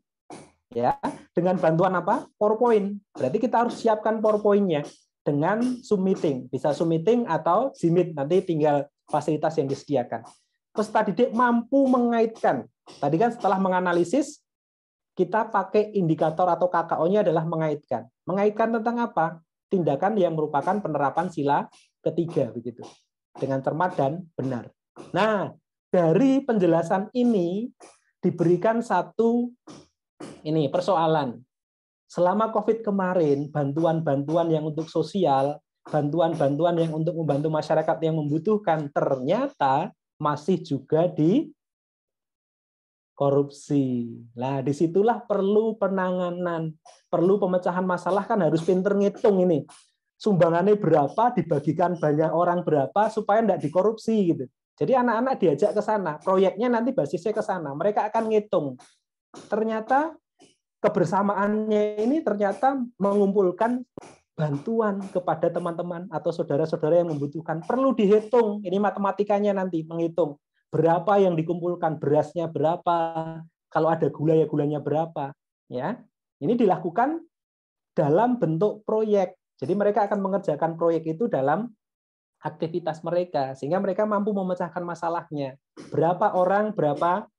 ya, dengan bantuan apa? PowerPoint. Berarti kita harus siapkan PowerPoint-nya dengan Zoom meeting. Bisa Zoom meeting atau Zoom meet nanti tinggal fasilitas yang disediakan. Peserta didik mampu mengaitkan. Tadi kan setelah menganalisis kita pakai indikator atau KKO-nya adalah mengaitkan. Mengaitkan tentang apa? Tindakan yang merupakan penerapan sila ketiga begitu. Dengan cermat dan benar. Nah, dari penjelasan ini diberikan satu ini persoalan. Selama Covid kemarin, bantuan-bantuan yang untuk sosial, bantuan-bantuan yang untuk membantu masyarakat yang membutuhkan ternyata masih juga di korupsi. Nah, disitulah perlu penanganan, perlu pemecahan masalah kan harus pinter ngitung ini. Sumbangannya berapa, dibagikan banyak orang berapa, supaya tidak dikorupsi. gitu. Jadi anak-anak diajak ke sana, proyeknya nanti basisnya ke sana. Mereka akan ngitung. Ternyata kebersamaannya ini ternyata mengumpulkan bantuan kepada teman-teman atau saudara-saudara yang membutuhkan. Perlu dihitung, ini matematikanya nanti, menghitung berapa yang dikumpulkan, berasnya berapa, kalau ada gula ya gulanya berapa, ya. Ini dilakukan dalam bentuk proyek. Jadi mereka akan mengerjakan proyek itu dalam aktivitas mereka sehingga mereka mampu memecahkan masalahnya. Berapa orang, berapa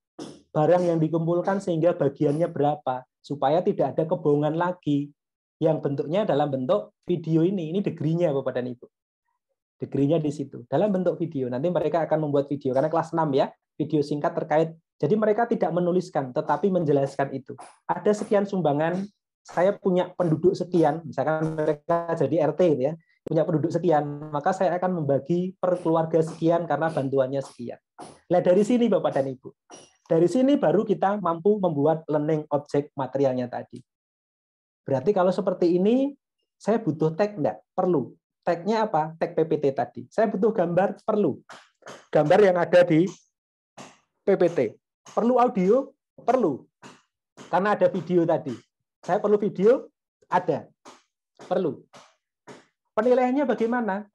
barang yang dikumpulkan sehingga bagiannya berapa supaya tidak ada kebohongan lagi yang bentuknya dalam bentuk video ini. Ini degrinya Bapak dan Ibu. Degree-nya di situ. Dalam bentuk video. Nanti mereka akan membuat video. Karena kelas 6 ya, video singkat terkait. Jadi mereka tidak menuliskan, tetapi menjelaskan itu. Ada sekian sumbangan, saya punya penduduk sekian, misalkan mereka jadi RT gitu ya, punya penduduk sekian, maka saya akan membagi per keluarga sekian karena bantuannya sekian. Nah dari sini Bapak dan Ibu, dari sini baru kita mampu membuat learning objek materialnya tadi. Berarti kalau seperti ini, saya butuh tag enggak? Perlu tag-nya apa? Tag PPT tadi. Saya butuh gambar perlu. Gambar yang ada di PPT. Perlu audio? Perlu. Karena ada video tadi. Saya perlu video? Ada. Perlu. Penilaiannya bagaimana?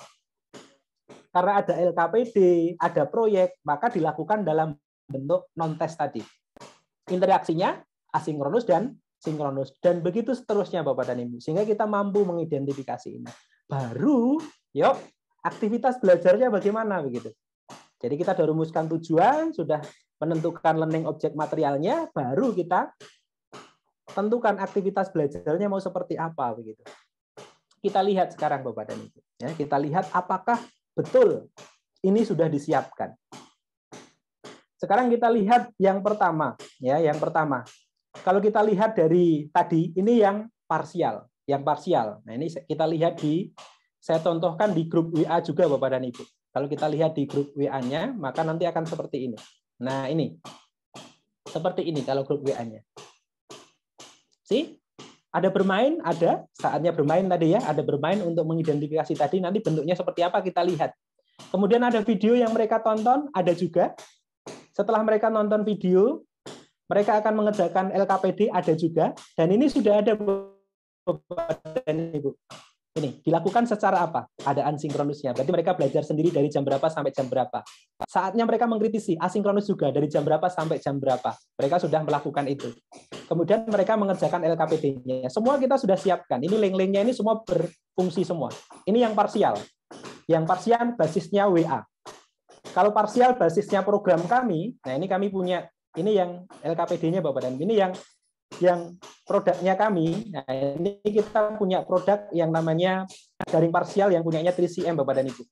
Karena ada LKPD, ada proyek, maka dilakukan dalam bentuk non-test tadi. Interaksinya asinkronus dan sinkronus. Dan begitu seterusnya Bapak dan Ibu. Sehingga kita mampu mengidentifikasi ini baru yuk aktivitas belajarnya bagaimana begitu. Jadi kita sudah rumuskan tujuan, sudah menentukan learning objek materialnya, baru kita tentukan aktivitas belajarnya mau seperti apa begitu. Kita lihat sekarang Bapak dan Ibu, ya, kita lihat apakah betul ini sudah disiapkan. Sekarang kita lihat yang pertama, ya, yang pertama. Kalau kita lihat dari tadi, ini yang parsial yang parsial. Nah, ini kita lihat di saya contohkan di grup WA juga Bapak dan Ibu. Kalau kita lihat di grup WA-nya, maka nanti akan seperti ini. Nah, ini. Seperti ini kalau grup WA-nya. Sih? Ada bermain, ada saatnya bermain tadi ya, ada bermain untuk mengidentifikasi tadi nanti bentuknya seperti apa kita lihat. Kemudian ada video yang mereka tonton, ada juga. Setelah mereka nonton video, mereka akan mengerjakan LKPD ada juga dan ini sudah ada badan Ibu. Ini dilakukan secara apa? Ada asinkronusnya. Berarti mereka belajar sendiri dari jam berapa sampai jam berapa. Saatnya mereka mengkritisi asinkronus juga dari jam berapa sampai jam berapa. Mereka sudah melakukan itu. Kemudian mereka mengerjakan LKPD-nya. Semua kita sudah siapkan. Ini link-linknya ini semua berfungsi semua. Ini yang parsial. Yang parsial basisnya WA. Kalau parsial basisnya program kami, nah ini kami punya ini yang LKPD-nya Bapak dan ini yang yang produknya kami, nah ini kita punya produk yang namanya daring parsial yang punyanya 3CM Bapak dan Ibu.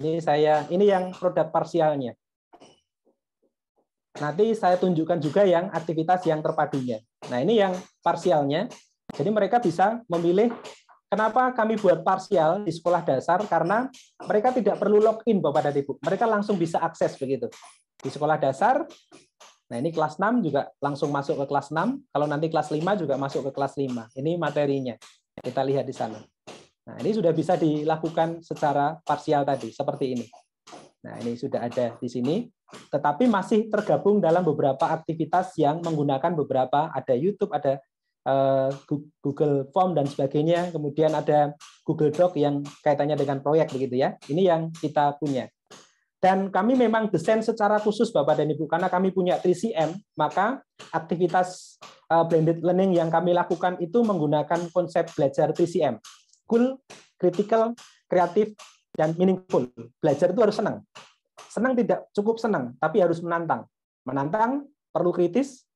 Ini saya ini yang produk parsialnya. Nanti saya tunjukkan juga yang aktivitas yang terpadunya. Nah, ini yang parsialnya. Jadi mereka bisa memilih Kenapa kami buat parsial di sekolah dasar? Karena mereka tidak perlu login, Bapak dan Ibu. Mereka langsung bisa akses begitu. Di sekolah dasar, Nah, ini kelas 6 juga langsung masuk ke kelas 6. Kalau nanti kelas 5 juga masuk ke kelas 5. Ini materinya. Kita lihat di sana. Nah, ini sudah bisa dilakukan secara parsial tadi, seperti ini. Nah, ini sudah ada di sini. Tetapi masih tergabung dalam beberapa aktivitas yang menggunakan beberapa, ada YouTube, ada eh, Google Form dan sebagainya. Kemudian ada Google Doc yang kaitannya dengan proyek begitu ya. Ini yang kita punya. Dan kami memang desain secara khusus Bapak dan Ibu karena kami punya 3CM, maka aktivitas eh, blended learning yang kami lakukan itu menggunakan konsep belajar 3CM. Cool, critical, kreatif, dan meaningful. Belajar itu harus senang. Senang tidak cukup senang, tapi harus menantang. Menantang perlu kritis.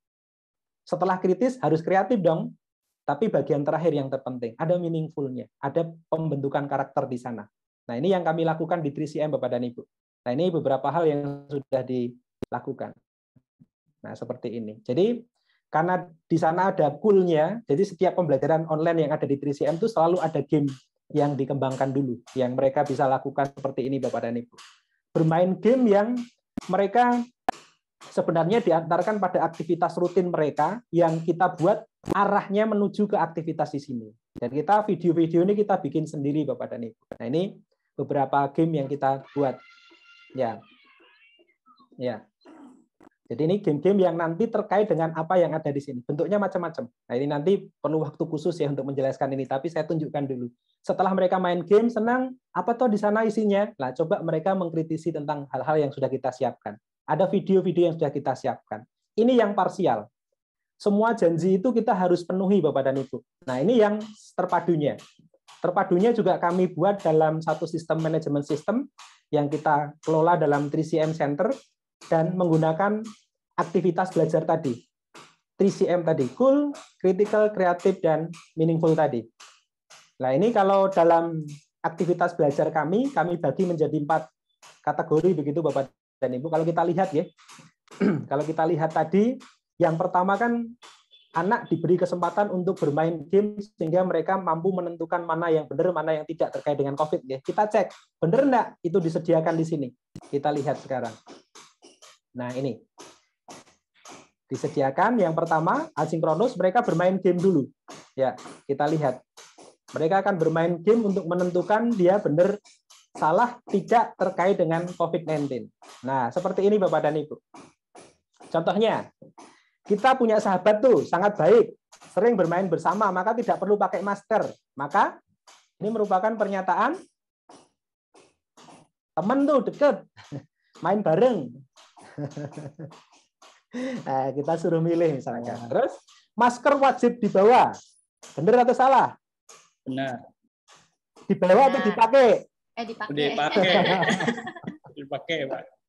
Setelah kritis harus kreatif dong. Tapi bagian terakhir yang terpenting, ada meaningfulnya, ada pembentukan karakter di sana. Nah, ini yang kami lakukan di 3CM Bapak dan Ibu. Nah, ini beberapa hal yang sudah dilakukan. Nah, seperti ini. Jadi, karena di sana ada cool-nya, jadi setiap pembelajaran online yang ada di 3CM itu selalu ada game yang dikembangkan dulu, yang mereka bisa lakukan seperti ini, Bapak dan Ibu. Bermain game yang mereka sebenarnya diantarkan pada aktivitas rutin mereka yang kita buat arahnya menuju ke aktivitas di sini. Dan kita video-video ini kita bikin sendiri Bapak dan Ibu. Nah ini beberapa game yang kita buat. Ya. Ya. Jadi ini game-game yang nanti terkait dengan apa yang ada di sini. Bentuknya macam-macam. Nah ini nanti perlu waktu khusus ya untuk menjelaskan ini. Tapi saya tunjukkan dulu. Setelah mereka main game senang, apa toh di sana isinya? Nah coba mereka mengkritisi tentang hal-hal yang sudah kita siapkan. Ada video-video yang sudah kita siapkan. Ini yang parsial. Semua janji itu kita harus penuhi Bapak dan Ibu. Nah ini yang terpadunya. Terpadunya juga kami buat dalam satu sistem manajemen sistem yang kita kelola dalam 3CM Center dan menggunakan aktivitas belajar tadi. 3CM tadi, cool, critical, kreatif, dan meaningful tadi. Nah ini kalau dalam aktivitas belajar kami, kami bagi menjadi empat kategori begitu Bapak dan Ibu. Kalau kita lihat ya, kalau kita lihat tadi, yang pertama kan anak diberi kesempatan untuk bermain game sehingga mereka mampu menentukan mana yang benar, mana yang tidak terkait dengan COVID. Ya. Kita cek, benar enggak itu disediakan di sini. Kita lihat sekarang. Nah ini. Disediakan yang pertama, asinkronus, mereka bermain game dulu. Ya, kita lihat. Mereka akan bermain game untuk menentukan dia benar salah tidak terkait dengan COVID-19. Nah, seperti ini Bapak dan Ibu. Contohnya, kita punya sahabat tuh sangat baik, sering bermain bersama, maka tidak perlu pakai masker. Maka ini merupakan pernyataan teman tuh deket, main bareng. Nah, kita suruh milih misalnya. Iya. Terus masker wajib dibawa. Benar atau salah? Benar. Dibawa bawah atau dipakai? Eh dipakai. Dipakai. dipakai, Pak.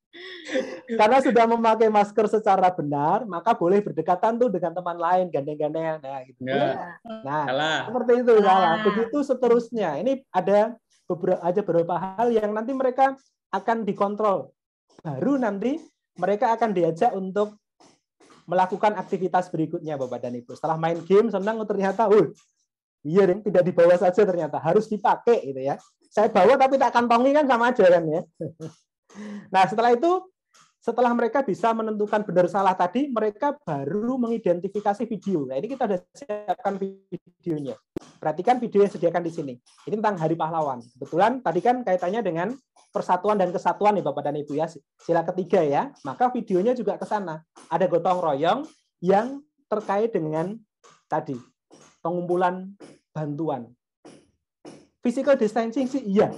Karena sudah memakai masker secara benar, maka boleh berdekatan tuh dengan teman lain, gandeng-gandeng. Nah, gitu. Ya. Nah, seperti itu salah. Begitu seterusnya. Ini ada beberapa aja beberapa hal yang nanti mereka akan dikontrol. Baru nanti mereka akan diajak untuk melakukan aktivitas berikutnya Bapak dan Ibu. Setelah main game senang oh, ternyata, uh, iya deh, tidak dibawa saja ternyata harus dipakai gitu ya. Saya bawa tapi tak kantongi kan sama aja kan ya. Nah, setelah itu setelah mereka bisa menentukan benar salah tadi, mereka baru mengidentifikasi video. Nah, ini kita sudah siapkan videonya. Perhatikan video yang sediakan di sini. Ini tentang Hari Pahlawan. Kebetulan tadi kan kaitannya dengan persatuan dan kesatuan nih Bapak dan Ibu ya. Sila ketiga ya. Maka videonya juga ke sana. Ada gotong royong yang terkait dengan tadi pengumpulan bantuan. Physical distancing sih iya,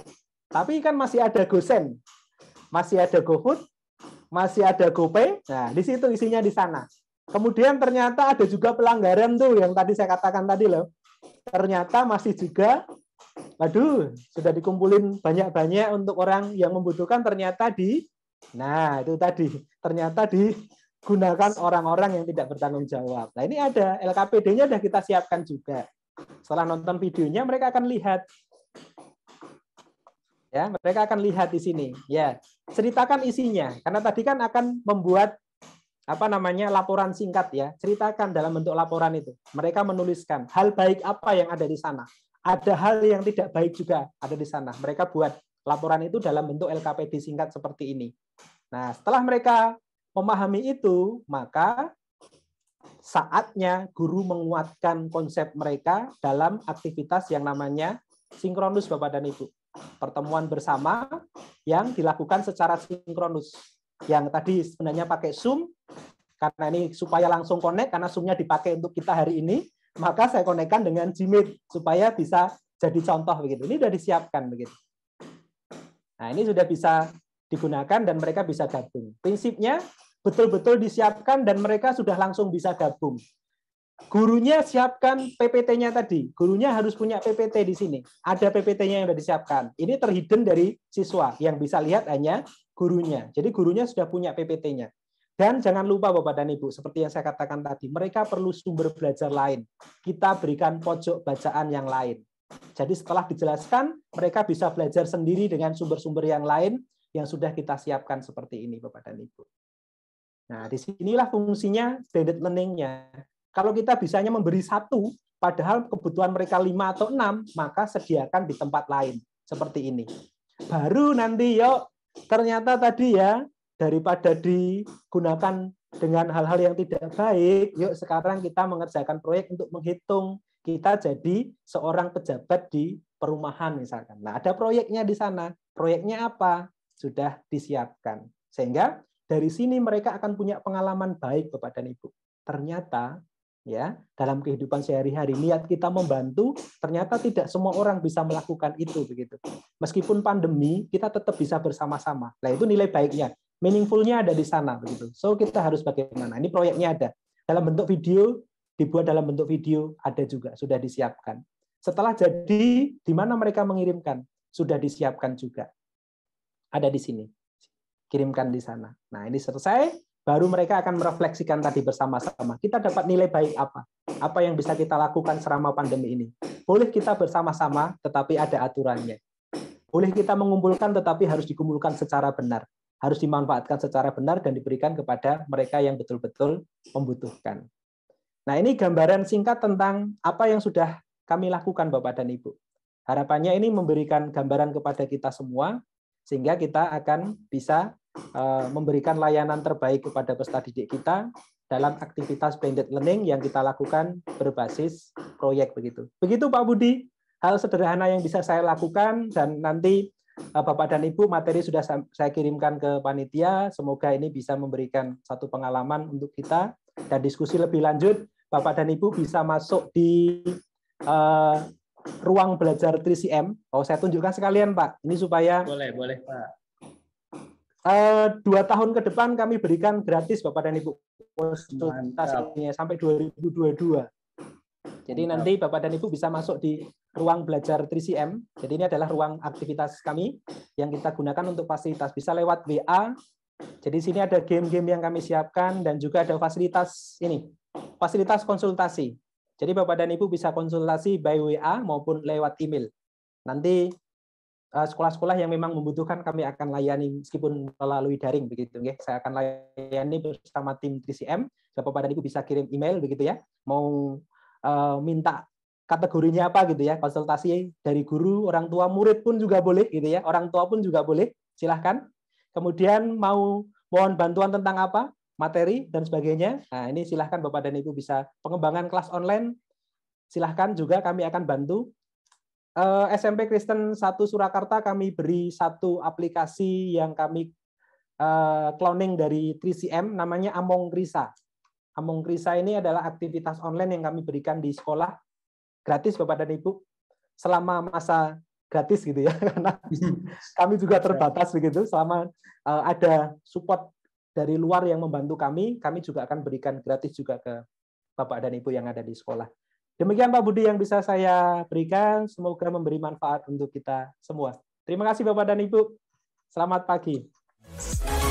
tapi kan masih ada gosen masih ada GoFood, masih ada GoPay. Nah, di situ isinya di sana. Kemudian ternyata ada juga pelanggaran tuh yang tadi saya katakan tadi loh. Ternyata masih juga aduh sudah dikumpulin banyak-banyak untuk orang yang membutuhkan ternyata di nah, itu tadi. Ternyata digunakan orang-orang yang tidak bertanggung jawab. Nah, ini ada LKPD-nya sudah kita siapkan juga. Setelah nonton videonya mereka akan lihat Ya, mereka akan lihat di sini. Ya, ceritakan isinya. Karena tadi kan akan membuat apa namanya laporan singkat ya. Ceritakan dalam bentuk laporan itu. Mereka menuliskan hal baik apa yang ada di sana. Ada hal yang tidak baik juga ada di sana. Mereka buat laporan itu dalam bentuk LKPD singkat seperti ini. Nah, setelah mereka memahami itu, maka saatnya guru menguatkan konsep mereka dalam aktivitas yang namanya sinkronus Bapak dan Ibu pertemuan bersama yang dilakukan secara sinkronus. Yang tadi sebenarnya pakai Zoom, karena ini supaya langsung connect, karena Zoom-nya dipakai untuk kita hari ini, maka saya konekkan dengan Gmail supaya bisa jadi contoh begitu. Ini sudah disiapkan begitu. Nah, ini sudah bisa digunakan dan mereka bisa gabung. Prinsipnya betul-betul disiapkan dan mereka sudah langsung bisa gabung gurunya siapkan PPT-nya tadi. Gurunya harus punya PPT di sini. Ada PPT-nya yang sudah disiapkan. Ini terhidden dari siswa. Yang bisa lihat hanya gurunya. Jadi gurunya sudah punya PPT-nya. Dan jangan lupa Bapak dan Ibu, seperti yang saya katakan tadi, mereka perlu sumber belajar lain. Kita berikan pojok bacaan yang lain. Jadi setelah dijelaskan, mereka bisa belajar sendiri dengan sumber-sumber yang lain yang sudah kita siapkan seperti ini Bapak dan Ibu. Nah, disinilah fungsinya blended learning-nya. Kalau kita bisanya memberi satu, padahal kebutuhan mereka lima atau enam, maka sediakan di tempat lain seperti ini. Baru nanti yuk ternyata tadi ya daripada digunakan dengan hal-hal yang tidak baik, yuk sekarang kita mengerjakan proyek untuk menghitung kita jadi seorang pejabat di perumahan misalkan. Nah, ada proyeknya di sana. Proyeknya apa? Sudah disiapkan. Sehingga dari sini mereka akan punya pengalaman baik kepada dan Ibu. Ternyata ya dalam kehidupan sehari-hari niat kita membantu ternyata tidak semua orang bisa melakukan itu begitu meskipun pandemi kita tetap bisa bersama-sama nah itu nilai baiknya meaningfulnya ada di sana begitu so kita harus bagaimana ini proyeknya ada dalam bentuk video dibuat dalam bentuk video ada juga sudah disiapkan setelah jadi di mana mereka mengirimkan sudah disiapkan juga ada di sini kirimkan di sana nah ini selesai baru mereka akan merefleksikan tadi bersama-sama. Kita dapat nilai baik apa? Apa yang bisa kita lakukan selama pandemi ini? Boleh kita bersama-sama, tetapi ada aturannya. Boleh kita mengumpulkan, tetapi harus dikumpulkan secara benar. Harus dimanfaatkan secara benar dan diberikan kepada mereka yang betul-betul membutuhkan. Nah, ini gambaran singkat tentang apa yang sudah kami lakukan, Bapak dan Ibu. Harapannya ini memberikan gambaran kepada kita semua, sehingga kita akan bisa Eh, memberikan layanan terbaik kepada peserta didik kita dalam aktivitas blended learning yang kita lakukan berbasis proyek begitu. Begitu Pak Budi, hal sederhana yang bisa saya lakukan dan nanti eh, Bapak dan Ibu materi sudah saya kirimkan ke panitia, semoga ini bisa memberikan satu pengalaman untuk kita dan diskusi lebih lanjut Bapak dan Ibu bisa masuk di uh, ruang belajar 3CM. Oh, saya tunjukkan sekalian, Pak. Ini supaya Boleh, boleh, Pak Eh, dua tahun ke depan kami berikan gratis Bapak dan Ibu konsultasinya sampai 2022. Jadi Mantap. nanti Bapak dan Ibu bisa masuk di ruang belajar 3CM. Jadi ini adalah ruang aktivitas kami yang kita gunakan untuk fasilitas. Bisa lewat WA. Jadi sini ada game-game yang kami siapkan dan juga ada fasilitas ini, fasilitas konsultasi. Jadi Bapak dan Ibu bisa konsultasi by WA maupun lewat email. Nanti Eh, sekolah-sekolah yang memang membutuhkan kami akan layani meskipun melalui daring begitu ya. Saya akan layani bersama tim 3CM. Bapak pada Ibu bisa kirim email begitu ya. Mau uh, minta kategorinya apa gitu ya, konsultasi dari guru, orang tua murid pun juga boleh gitu ya. Orang tua pun juga boleh, silahkan. Kemudian mau mohon bantuan tentang apa? materi dan sebagainya. Nah, ini silahkan Bapak dan Ibu bisa pengembangan kelas online silahkan juga kami akan bantu Eh, SMP Kristen 1 Surakarta kami beri satu aplikasi yang kami eh, cloning dari 3CM namanya Among Krisa. Among Krisa ini adalah aktivitas online yang kami berikan di sekolah gratis Bapak dan Ibu selama masa gratis gitu ya karena kami juga terbatas begitu selama eh, ada support dari luar yang membantu kami, kami juga akan berikan gratis juga ke Bapak dan Ibu yang ada di sekolah. Demikian Pak Budi yang bisa saya berikan. Semoga memberi manfaat untuk kita semua. Terima kasih Bapak dan Ibu. Selamat pagi.